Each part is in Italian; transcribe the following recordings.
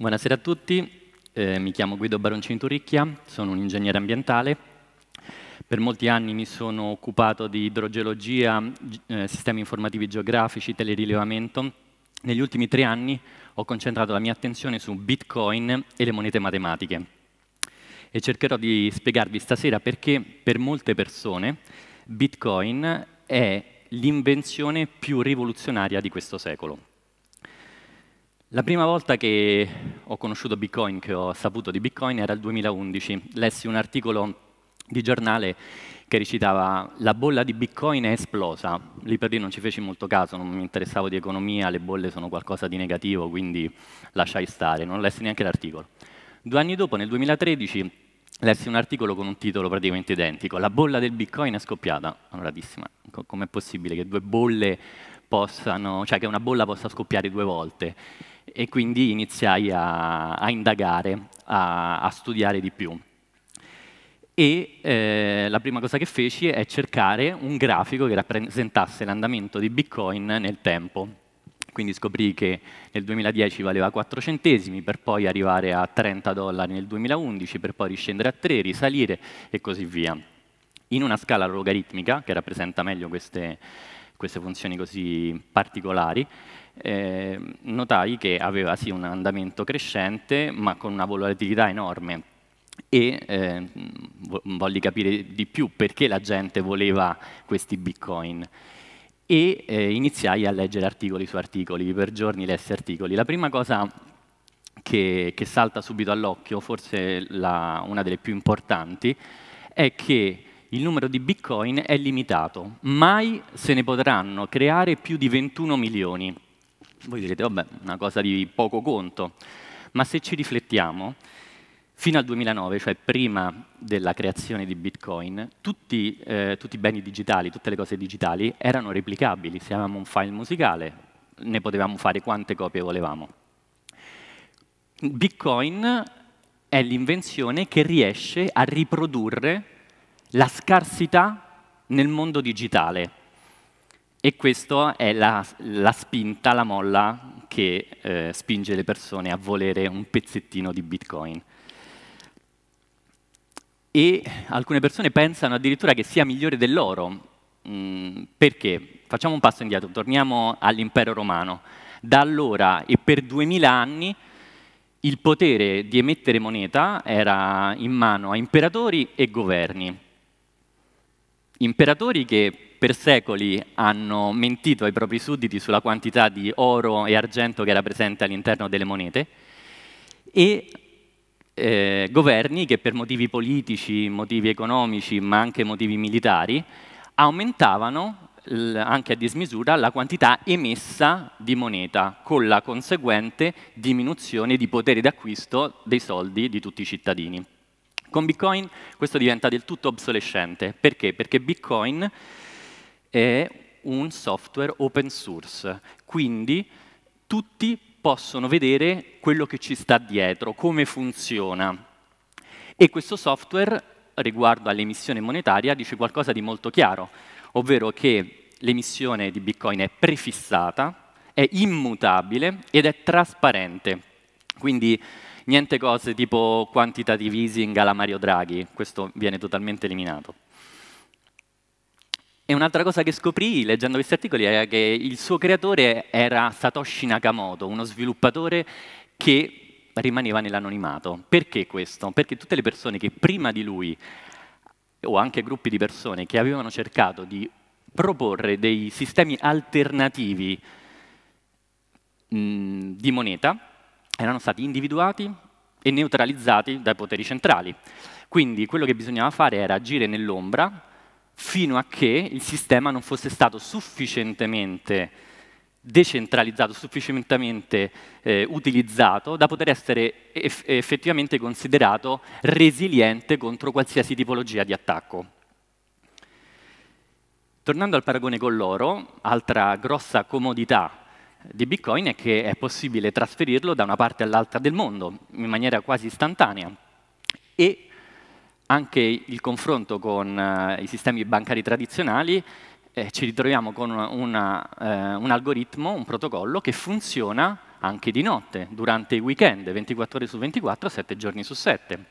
Buonasera a tutti, eh, mi chiamo Guido Baroncini Turicchia, sono un ingegnere ambientale. Per molti anni mi sono occupato di idrogeologia, eh, sistemi informativi geografici, telerilevamento. Negli ultimi tre anni ho concentrato la mia attenzione su Bitcoin e le monete matematiche. E cercherò di spiegarvi stasera perché per molte persone Bitcoin è l'invenzione più rivoluzionaria di questo secolo. La prima volta che ho conosciuto Bitcoin, che ho saputo di Bitcoin, era il 2011. Lessi un articolo di giornale che recitava la bolla di Bitcoin è esplosa. Lì per lì non ci feci molto caso, non mi interessavo di economia, le bolle sono qualcosa di negativo, quindi lasciai stare, non lessi neanche l'articolo. Due anni dopo, nel 2013, lessi un articolo con un titolo praticamente identico, la bolla del Bitcoin è scoppiata. Allora com'è possibile che due bolle possano, cioè che una bolla possa scoppiare due volte? e quindi iniziai a, a indagare, a, a, studiare di più. E eh, la prima cosa che feci è cercare un grafico che rappresentasse l'andamento di Bitcoin nel tempo. Quindi scoprì che nel 2010 valeva 4 centesimi, per poi arrivare a 30 dollari nel 2011, per poi riscendere a 3, risalire e così via. In una scala logaritmica, che rappresenta meglio queste, queste funzioni così particolari, eh, notai che aveva sì un andamento crescente ma con una volatilità enorme e eh, volli capire di più perché la gente voleva questi bitcoin e eh, iniziai a leggere articoli su articoli, per giorni lessi articoli. La prima cosa che, che salta subito all'occhio, forse la, una delle più importanti, è che il numero di bitcoin è limitato, mai se ne potranno creare più di 21 milioni. Voi direte, vabbè, una cosa di poco conto, ma se ci riflettiamo, fino al 2009, cioè prima della creazione di Bitcoin, tutti, eh, tutti, i beni digitali, tutte le cose digitali erano replicabili. Se avevamo un file musicale, ne potevamo fare quante copie volevamo. Bitcoin è l'invenzione che riesce a riprodurre la scarsità nel mondo digitale. E questa è la, la, spinta, la molla che eh, spinge le persone a volere un pezzettino di Bitcoin. E alcune persone pensano addirittura che sia migliore dell'oro. Mm, perché? Facciamo un passo indietro, torniamo all'impero romano. Da allora e per 2000 anni il potere di emettere moneta era in mano a imperatori e governi Imperatori che per secoli hanno mentito ai propri sudditi sulla quantità di oro e argento che era presente all'interno delle monete e eh, governi che per motivi politici, motivi economici, ma anche motivi militari, aumentavano anche a dismisura la quantità emessa di moneta, con la conseguente diminuzione di potere d'acquisto dei soldi di tutti i cittadini. Con Bitcoin questo diventa del tutto obsolescente. Perché? Perché Bitcoin è un software open source, quindi tutti possono vedere quello che ci sta dietro, come funziona. E questo software, riguardo all'emissione monetaria, dice qualcosa di molto chiaro, ovvero che l'emissione di Bitcoin è prefissata, è immutabile ed è trasparente. Quindi Niente cose tipo quantitative easing alla Mario Draghi, questo viene totalmente eliminato. E un'altra cosa che scoprì leggendo questi articoli è che il suo creatore era Satoshi Nakamoto, uno sviluppatore che rimaneva nell'anonimato. Perché questo? Perché tutte le persone che prima di lui, o anche gruppi di persone, che avevano cercato di proporre dei sistemi alternativi mh, di moneta, erano stati individuati e neutralizzati dai poteri centrali. Quindi quello che bisognava fare era agire nell'ombra fino a che il sistema non fosse stato sufficientemente decentralizzato, sufficientemente eh, utilizzato da poter essere eff effettivamente considerato resiliente contro qualsiasi tipologia di attacco. Tornando al paragone con l'oro, altra grossa comodità di Bitcoin è che è possibile trasferirlo da una parte all'altra del mondo in maniera quasi istantanea e anche il confronto con eh, i sistemi bancari tradizionali eh, ci ritroviamo con una, una, eh, un algoritmo, un protocollo che funziona anche di notte, durante i weekend, 24 ore su 24, 7 giorni su 7.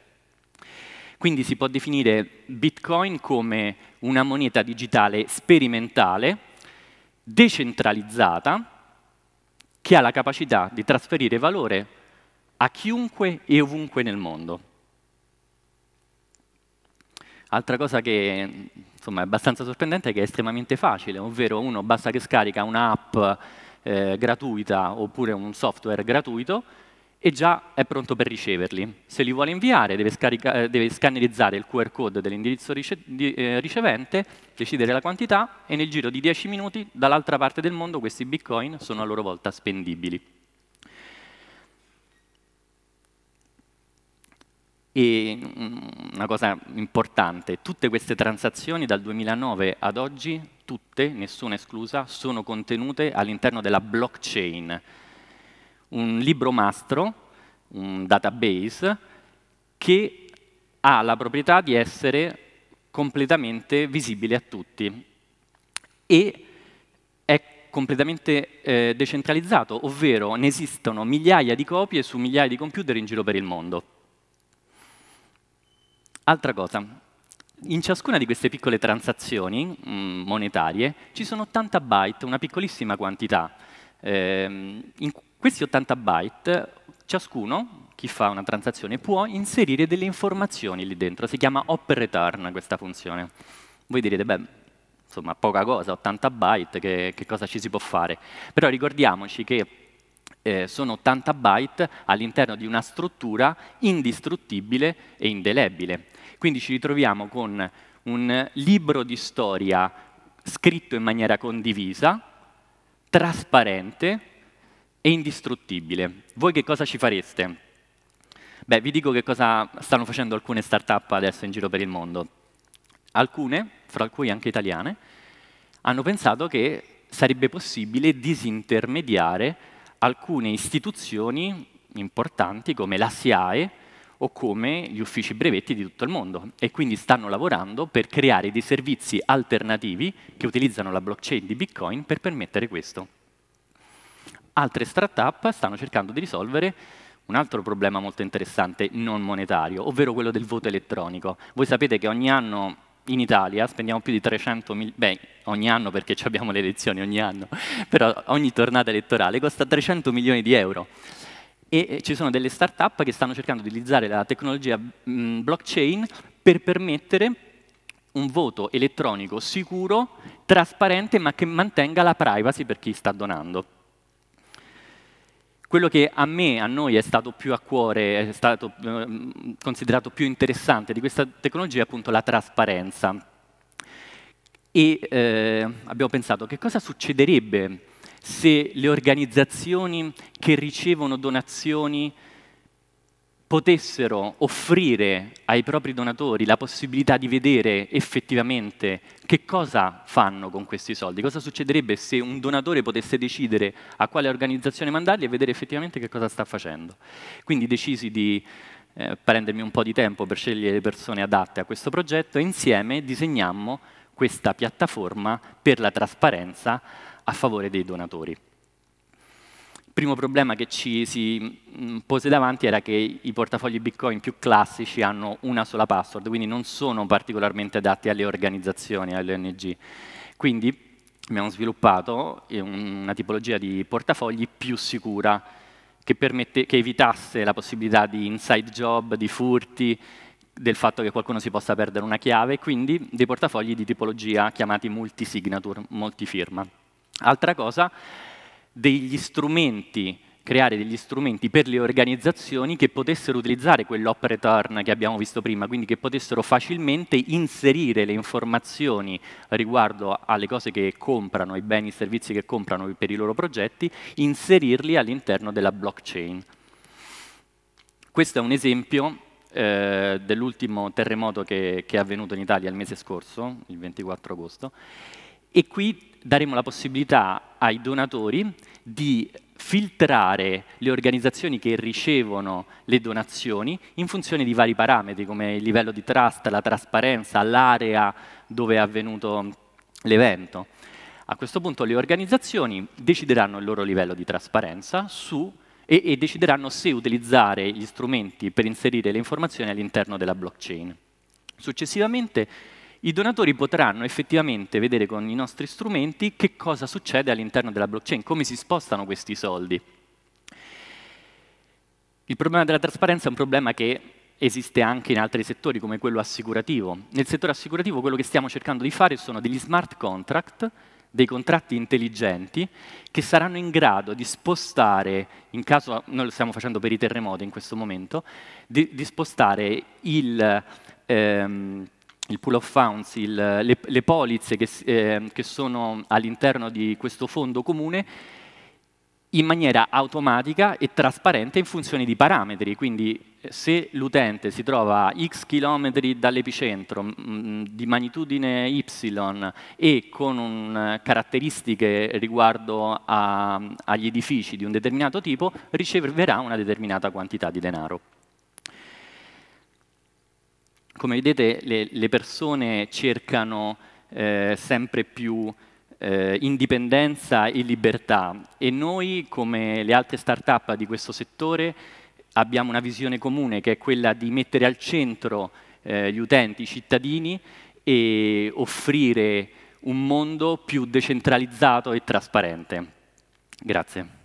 Quindi si può definire Bitcoin come una moneta digitale sperimentale, decentralizzata, che ha la capacità di trasferire valore a chiunque e ovunque nel mondo. Altra cosa che insomma, è abbastanza sorprendente è che è estremamente facile, ovvero uno basta che scarica un'app eh, gratuita oppure un software gratuito e già è pronto per riceverli. Se li vuole inviare deve, eh, deve scannerizzare il QR code dell'indirizzo rice di, eh, ricevente, decidere la quantità e nel giro di 10 minuti dall'altra parte del mondo questi bitcoin sono a loro volta spendibili. E mm, una cosa importante, tutte queste transazioni dal 2009 ad oggi, tutte, nessuna esclusa, sono contenute all'interno della blockchain, un libro mastro, un database, che ha la proprietà di essere completamente visibile a tutti e è completamente eh, decentralizzato, ovvero ne esistono migliaia di copie su migliaia di computer in giro per il mondo. Altra cosa, in ciascuna di queste piccole transazioni mh, mm, monetarie ci sono 80 byte, una piccolissima quantità, eh, in questi 80 byte, ciascuno, chi fa una transazione, può inserire delle informazioni lì dentro. Si chiama op return questa funzione. Voi direte, beh, insomma, poca cosa, 80 byte, che, che cosa ci si può fare? Però ricordiamoci che eh, sono 80 byte all'interno di una struttura indistruttibile e indelebile. Quindi ci ritroviamo con un libro di storia scritto in maniera condivisa, trasparente, e indistruttibile. Voi che cosa ci fareste? Beh, vi dico che cosa stanno facendo alcune start-up adesso in giro per il mondo. Alcune, fra cui anche italiane, hanno pensato che sarebbe possibile disintermediare alcune istituzioni importanti come la SIAE o come gli uffici brevetti di tutto il mondo e quindi stanno lavorando per creare dei servizi alternativi che utilizzano la blockchain di Bitcoin per permettere questo. Altre startup stanno cercando di risolvere un altro problema molto interessante non monetario, ovvero quello del voto elettronico. Voi sapete che ogni anno in Italia spendiamo più di 300 milioni, beh, ogni anno perché abbiamo le elezioni ogni anno, però ogni tornata elettorale costa 300 milioni di euro. E ci sono delle start-up che stanno cercando di utilizzare la tecnologia mm, blockchain per permettere un voto elettronico sicuro, trasparente, ma che mantenga la privacy per chi sta donando. Quello che a me, a noi, è stato più a cuore, è stato eh, considerato più interessante di questa tecnologia è appunto la trasparenza. E eh, abbiamo pensato che cosa succederebbe se le organizzazioni che ricevono donazioni potessero offrire ai propri donatori la possibilità di vedere effettivamente che cosa fanno con questi soldi, cosa succederebbe se un donatore potesse decidere a quale organizzazione mandarli e vedere effettivamente che cosa sta facendo. Quindi decisi di eh, prendermi un po' di tempo per scegliere le persone adatte a questo progetto e insieme disegnammo questa piattaforma per la trasparenza a favore dei donatori primo problema che ci si mm, pose davanti era che i portafogli Bitcoin più classici hanno una sola password, quindi non sono particolarmente adatti alle organizzazioni, alle ONG. Quindi abbiamo sviluppato eh, una tipologia di portafogli più sicura, che, permette, che evitasse la possibilità di inside job, di furti, del fatto che qualcuno si possa perdere una chiave, quindi dei portafogli di tipologia chiamati multi-signature, multi-firma. Altra cosa degli strumenti, creare degli strumenti per le organizzazioni che potessero utilizzare quell'op return che abbiamo visto prima, quindi che potessero facilmente inserire le informazioni riguardo alle cose che comprano, i beni e i servizi che comprano per i loro progetti, inserirli all'interno della blockchain. Questo è un esempio eh, dell'ultimo terremoto che, che è avvenuto in Italia il mese scorso, il 24 agosto, e qui daremo la possibilità ai donatori di filtrare le organizzazioni che ricevono le donazioni in funzione di vari parametri come il livello di trust, la trasparenza, l'area dove è avvenuto l'evento. A questo punto le organizzazioni decideranno il loro livello di trasparenza su, e, e decideranno se utilizzare gli strumenti per inserire le informazioni all'interno della blockchain. Successivamente i donatori potranno effettivamente vedere con i nostri strumenti che cosa succede all'interno della blockchain, come si spostano questi soldi. Il problema della trasparenza è un problema che esiste anche in altri settori, come quello assicurativo. Nel settore assicurativo quello che stiamo cercando di fare sono degli smart contract, dei contratti intelligenti che saranno in grado di spostare, in caso, noi lo stiamo facendo per i terremoti in questo momento, di, di spostare il, ehm, il pool of funds, il, le, le, polizze che, eh, che sono all'interno di questo fondo comune in maniera automatica e trasparente in funzione di parametri, quindi eh, se l'utente si trova a x chilometri dall'epicentro di magnitudine y e con un, eh, caratteristiche riguardo a, agli edifici di un determinato tipo, riceverà una determinata quantità di denaro come vedete le, le persone cercano eh, sempre più eh, indipendenza e libertà e noi, come le altre start-up di questo settore, abbiamo una visione comune che è quella di mettere al centro eh, gli utenti, i cittadini e offrire un mondo più decentralizzato e trasparente. Grazie.